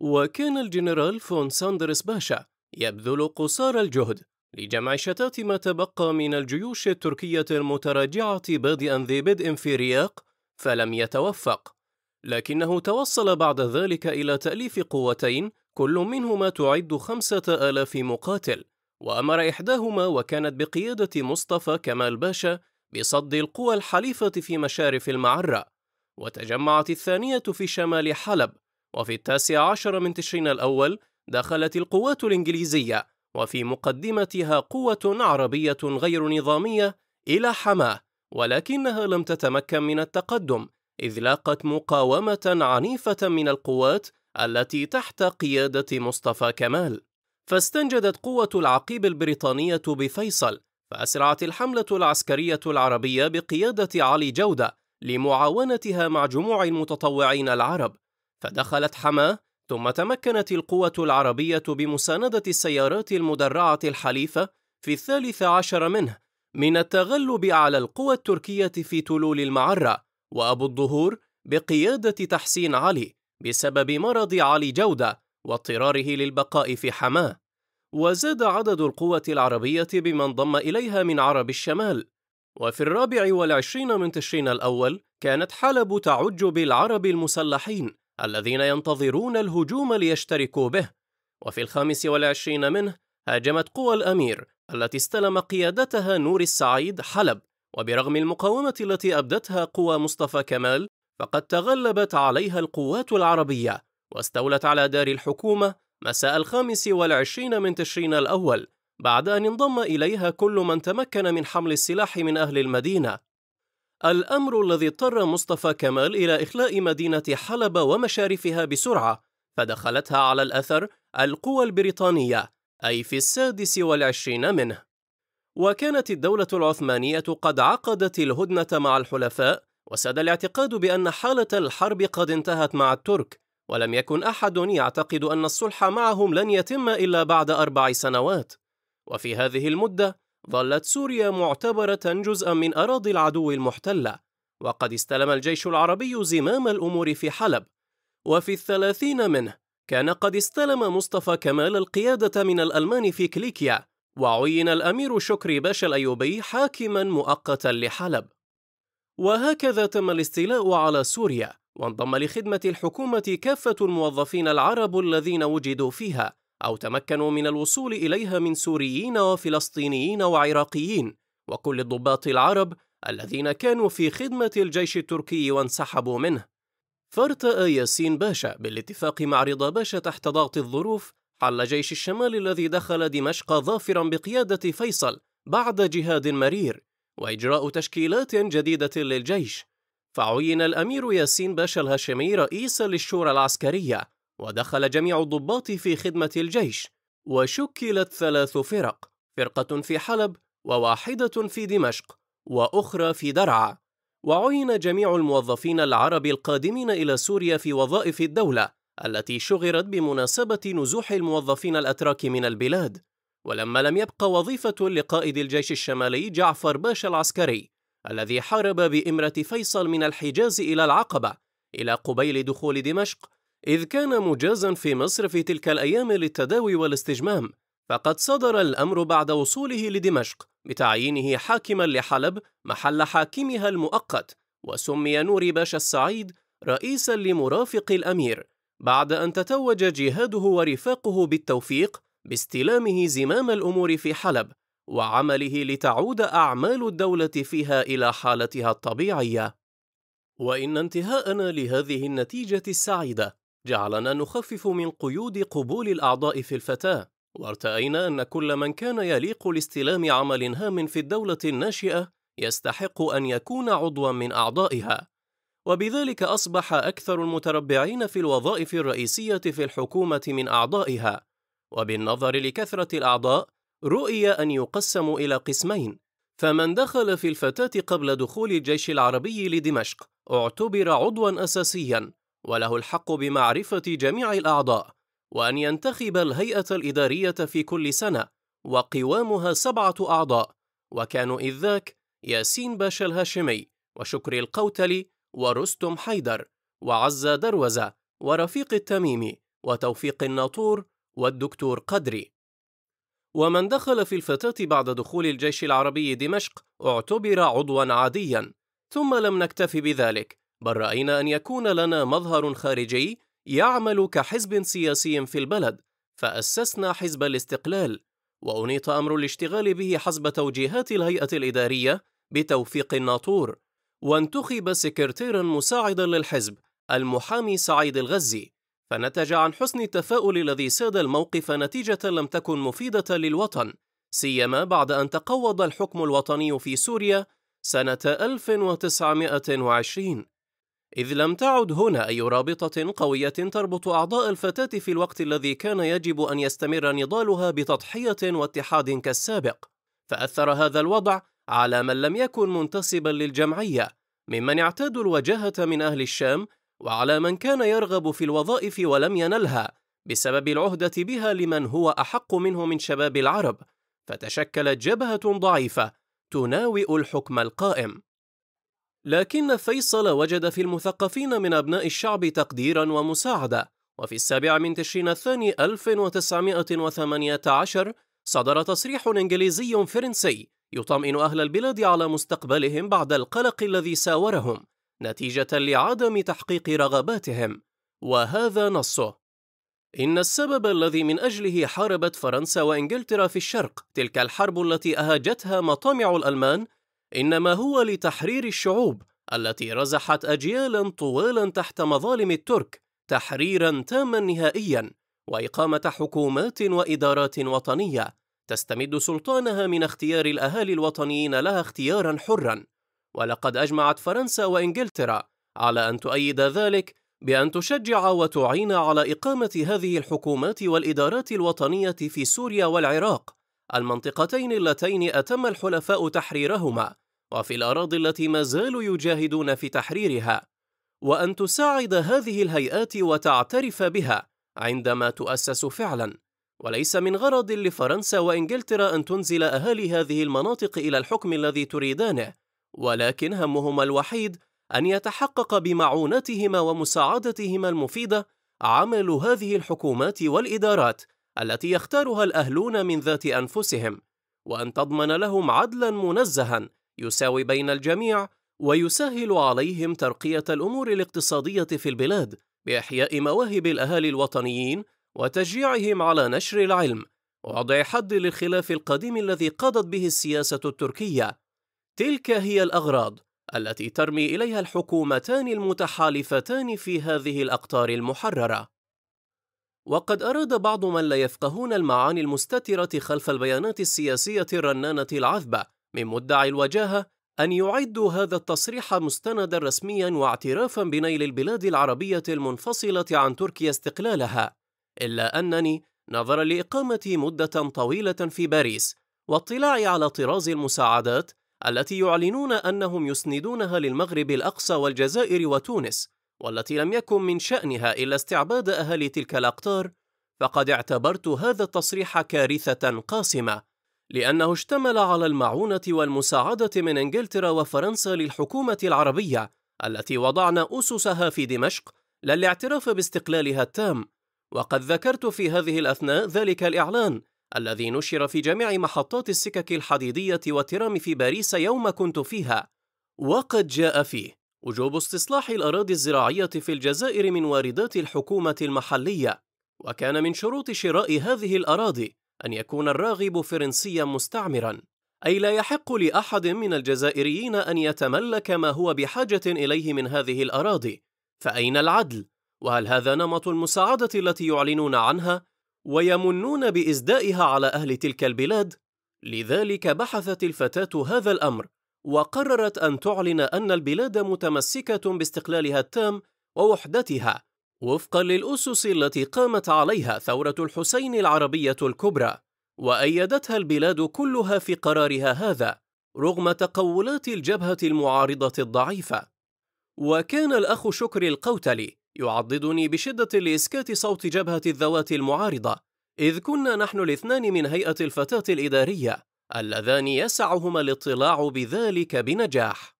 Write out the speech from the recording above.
وكان الجنرال فون ساندرس باشا يبذل قصارى الجهد لجمع شتات ما تبقى من الجيوش التركية المتراجعة بادئا ذي بدء في رياق فلم يتوفق لكنه توصل بعد ذلك إلى تأليف قوتين كل منهما تعد خمسة آلاف مقاتل وأمر إحداهما وكانت بقيادة مصطفى كمال باشا بصد القوى الحليفة في مشارف المعرة وتجمعت الثانية في شمال حلب وفي التاسع عشر من تشرين الأول دخلت القوات الإنجليزية وفي مقدمتها قوة عربية غير نظامية إلى حماة ولكنها لم تتمكن من التقدم إذ لاقت مقاومة عنيفة من القوات التي تحت قيادة مصطفى كمال فاستنجدت قوة العقيب البريطانية بفيصل فأسرعت الحملة العسكرية العربية بقيادة علي جودة لمعاونتها مع جموع المتطوعين العرب فدخلت حما ثم تمكنت القوة العربية بمساندة السيارات المدرعة الحليفة في الثالث عشر منه من التغلب على القوى التركية في تلول المعرة وأبو الظهور بقيادة تحسين علي بسبب مرض علي جودة واضطراره للبقاء في حماه وزاد عدد القوة العربية بما انضم إليها من عرب الشمال وفي الرابع والعشرين من تشرين الأول كانت حلب تعج بالعرب المسلحين الذين ينتظرون الهجوم ليشتركوا به وفي الخامس والعشرين منه هاجمت قوى الأمير التي استلم قيادتها نور السعيد حلب وبرغم المقاومة التي أبدتها قوى مصطفى كمال فقد تغلبت عليها القوات العربية واستولت على دار الحكومة مساء الخامس والعشرين من تشرين الأول بعد أن انضم إليها كل من تمكن من حمل السلاح من أهل المدينة الأمر الذي اضطر مصطفى كمال إلى إخلاء مدينة حلب ومشارفها بسرعة فدخلتها على الأثر القوى البريطانية أي في السادس والعشرين منه وكانت الدولة العثمانية قد عقدت الهدنة مع الحلفاء وساد الاعتقاد بأن حالة الحرب قد انتهت مع الترك ولم يكن أحد يعتقد أن الصلح معهم لن يتم إلا بعد أربع سنوات وفي هذه المدة ظلت سوريا معتبرة جزءا من أراضي العدو المحتلة وقد استلم الجيش العربي زمام الأمور في حلب وفي الثلاثين منه كان قد استلم مصطفى كمال القيادة من الألمان في كليكيا وعين الأمير شكري باشا الأيوبي حاكما مؤقتا لحلب وهكذا تم الاستيلاء على سوريا وانضم لخدمة الحكومة كافة الموظفين العرب الذين وجدوا فيها أو تمكنوا من الوصول إليها من سوريين وفلسطينيين وعراقيين وكل الضباط العرب الذين كانوا في خدمة الجيش التركي وانسحبوا منه فارتأى ياسين باشا بالاتفاق مع رضا باشا تحت ضغط الظروف حل جيش الشمال الذي دخل دمشق ظافرا بقيادة فيصل بعد جهاد مرير وإجراء تشكيلات جديدة للجيش فعين الأمير ياسين باشا الهاشمي رئيسا للشورى العسكرية ودخل جميع الضباط في خدمة الجيش وشكلت ثلاث فرق فرقة في حلب وواحدة في دمشق وأخرى في درعا وعين جميع الموظفين العرب القادمين إلى سوريا في وظائف الدولة التي شغرت بمناسبة نزوح الموظفين الأتراك من البلاد ولما لم يبقى وظيفة لقائد الجيش الشمالي جعفر باشا العسكري الذي حارب بإمرة فيصل من الحجاز إلى العقبة إلى قبيل دخول دمشق إذ كان مجازا في مصر في تلك الأيام للتداوي والاستجمام فقد صدر الأمر بعد وصوله لدمشق بتعيينه حاكما لحلب محل حاكمها المؤقت وسمي نوري باشا السعيد رئيسا لمرافق الأمير بعد أن تتوج جهاده ورفاقه بالتوفيق باستلامه زمام الأمور في حلب وعمله لتعود أعمال الدولة فيها إلى حالتها الطبيعية وإن انتهاءنا لهذه النتيجة السعيدة جعلنا نخفف من قيود قبول الأعضاء في الفتاة وارتأينا أن كل من كان يليق لاستلام عمل هام في الدولة الناشئة يستحق أن يكون عضوا من أعضائها وبذلك أصبح أكثر المتربعين في الوظائف الرئيسية في الحكومة من أعضائها وبالنظر لكثرة الأعضاء رؤي أن يقسم إلى قسمين فمن دخل في الفتاة قبل دخول الجيش العربي لدمشق اعتبر عضوا أساسيا وله الحق بمعرفة جميع الأعضاء وأن ينتخب الهيئة الإدارية في كل سنة وقوامها سبعة أعضاء وكانوا إذ ذاك ياسين باشا الهاشمي وشكري القوتلي ورستم حيدر وعزة دروزة ورفيق التميمي وتوفيق الناطور والدكتور قدري ومن دخل في الفتاة بعد دخول الجيش العربي دمشق اعتبر عضوا عاديا ثم لم نكتف بذلك بل راينا ان يكون لنا مظهر خارجي يعمل كحزب سياسي في البلد فاسسنا حزب الاستقلال وانيط امر الاشتغال به حسب توجيهات الهيئه الاداريه بتوفيق الناطور وانتخب سكرتيرا مساعدا للحزب المحامي سعيد الغزي فنتج عن حسن التفاؤل الذي ساد الموقف نتيجة لم تكن مفيدة للوطن سيما بعد أن تقوض الحكم الوطني في سوريا سنة 1920 إذ لم تعد هنا أي رابطة قوية تربط أعضاء الفتاة في الوقت الذي كان يجب أن يستمر نضالها بتضحية واتحاد كالسابق، فأثر هذا الوضع على من لم يكن منتسبا للجمعية، ممن اعتادوا الوجاهة من أهل الشام، وعلى من كان يرغب في الوظائف ولم ينلها، بسبب العهدة بها لمن هو أحق منه من شباب العرب، فتشكلت جبهة ضعيفة تناوئ الحكم القائم. لكن فيصل وجد في المثقفين من أبناء الشعب تقديرا ومساعدة وفي السابع من تشرين الثاني 1918 صدر تصريح إنجليزي فرنسي يطمئن أهل البلاد على مستقبلهم بعد القلق الذي ساورهم نتيجة لعدم تحقيق رغباتهم وهذا نصه إن السبب الذي من أجله حاربت فرنسا وإنجلترا في الشرق تلك الحرب التي أهاجتها مطامع الألمان إنما هو لتحرير الشعوب التي رزحت أجيالا طوالا تحت مظالم الترك تحريرا تاما نهائيا وإقامة حكومات وإدارات وطنية تستمد سلطانها من اختيار الأهالي الوطنيين لها اختيارا حرا ولقد أجمعت فرنسا وإنجلترا على أن تؤيد ذلك بأن تشجع وتعين على إقامة هذه الحكومات والإدارات الوطنية في سوريا والعراق المنطقتين اللتين أتم الحلفاء تحريرهما وفي الأراضي التي ما زالوا يجاهدون في تحريرها وأن تساعد هذه الهيئات وتعترف بها عندما تؤسس فعلا وليس من غرض لفرنسا وإنجلترا أن تنزل أهالي هذه المناطق إلى الحكم الذي تريدانه ولكن همهما الوحيد أن يتحقق بمعونتهما ومساعدتهما المفيدة عمل هذه الحكومات والإدارات التي يختارها الأهلون من ذات أنفسهم وأن تضمن لهم عدلا منزها يساوي بين الجميع ويسهل عليهم ترقية الأمور الاقتصادية في البلاد بإحياء مواهب الأهالي الوطنيين وتشجيعهم على نشر العلم ووضع حد للخلاف القديم الذي قضت به السياسة التركية تلك هي الأغراض التي ترمي إليها الحكومتان المتحالفتان في هذه الأقطار المحررة وقد أراد بعض من لا يفقهون المعاني المستترة خلف البيانات السياسية الرنانة العذبة من مدعي الوجاهة أن يعدوا هذا التصريح مستندا رسميا واعترافا بنيل البلاد العربية المنفصلة عن تركيا استقلالها، إلا أنني نظرا لإقامتي مدة طويلة في باريس واطلاعي على طراز المساعدات التي يعلنون أنهم يسندونها للمغرب الأقصى والجزائر وتونس، والتي لم يكن من شأنها إلا استعباد أهالي تلك الأقطار، فقد اعتبرت هذا التصريح كارثة قاسمة. لأنه اشتمل على المعونة والمساعدة من إنجلترا وفرنسا للحكومة العربية التي وضعنا أسسها في دمشق لا الاعتراف باستقلالها التام وقد ذكرت في هذه الأثناء ذلك الإعلان الذي نشر في جميع محطات السكك الحديدية والترام في باريس يوم كنت فيها وقد جاء فيه وجوب استصلاح الأراضي الزراعية في الجزائر من واردات الحكومة المحلية وكان من شروط شراء هذه الأراضي أن يكون الراغب فرنسيا مستعمرا أي لا يحق لأحد من الجزائريين أن يتملك ما هو بحاجة إليه من هذه الأراضي فأين العدل؟ وهل هذا نمط المساعدة التي يعلنون عنها ويمنون بإزدائها على أهل تلك البلاد؟ لذلك بحثت الفتاة هذا الأمر وقررت أن تعلن أن البلاد متمسكة باستقلالها التام ووحدتها وفقا للأسس التي قامت عليها ثورة الحسين العربية الكبرى وأيدتها البلاد كلها في قرارها هذا رغم تقولات الجبهة المعارضة الضعيفة وكان الأخ شكري القوتلي يعضدني بشدة لإسكات صوت جبهة الذوات المعارضة إذ كنا نحن الاثنان من هيئة الفتاة الإدارية اللذان يسعهما الاطلاع بذلك بنجاح